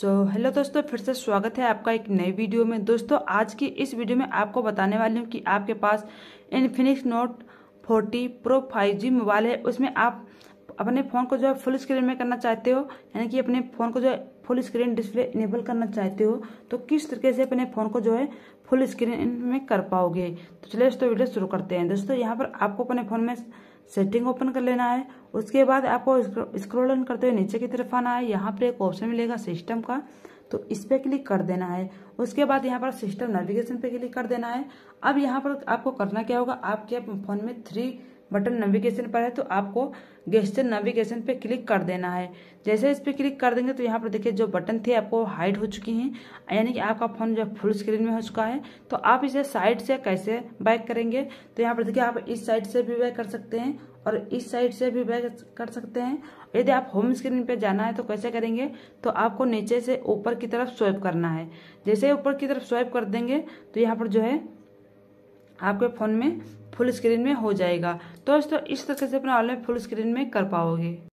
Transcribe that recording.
सो so, hello दोस्तों फिर से स्वागत है आपका एक नई वीडियो में दोस्तों आज की इस वीडियो में आपको बताने वाली हूँ कि आपके पास Infinix Note 40 pro 5G mobile है उसमें आप अपने फ़ोन को जो है फुल स्क्रीन में करना चाहते हो यानी कि अपने फ़ोन को जो है फुल स्क्रीन डिस्प्ले इनेबल करना चाहते हो तो किस तरीके से अपने फ़ोन को जो है फुल स्क्रीन में कर पाओगे तो चलिए दोस्तों वीडियो शुरू करते हैं दोस्तों यहाँ पर आपको अपने फ़ोन में सेटिंग ओपन कर लेना है उसके बाद आपको स्क्रोलन करते हुए नीचे की तरफ आना है यहाँ पर एक ऑप्शन मिलेगा सिस्टम का तो इस पर क्लिक कर देना है उसके बाद यहाँ पर सिस्टम नेविगेशन पे क्लिक कर देना है अब यहाँ पर आपको करना क्या होगा आपके फ़ोन में थ्री बटन नेविगेशन पर है तो आपको गेस्टर नेविगेशन पे क्लिक कर देना है जैसे इस पर क्लिक कर देंगे तो यहाँ पर देखिए जो बटन थे आपको हाइड हो चुकी हैं यानी कि आपका फ़ोन जो फुल स्क्रीन में हो चुका है तो आप इसे साइड से कैसे बैक करेंगे तो यहाँ पर देखिए आप इस साइड से भी बैक कर सकते हैं और इस साइड से भी बैक कर सकते हैं यदि आप होम स्क्रीन पे जाना है तो कैसे करेंगे तो आपको नीचे से ऊपर की तरफ स्वाइप करना है जैसे ऊपर की तरफ स्वाइप कर देंगे तो यहाँ पर जो है आपके फ़ोन में फुल स्क्रीन में हो जाएगा तो दोस्तों इस तरीके से अपना ऑनलाइन फुल स्क्रीन में कर पाओगे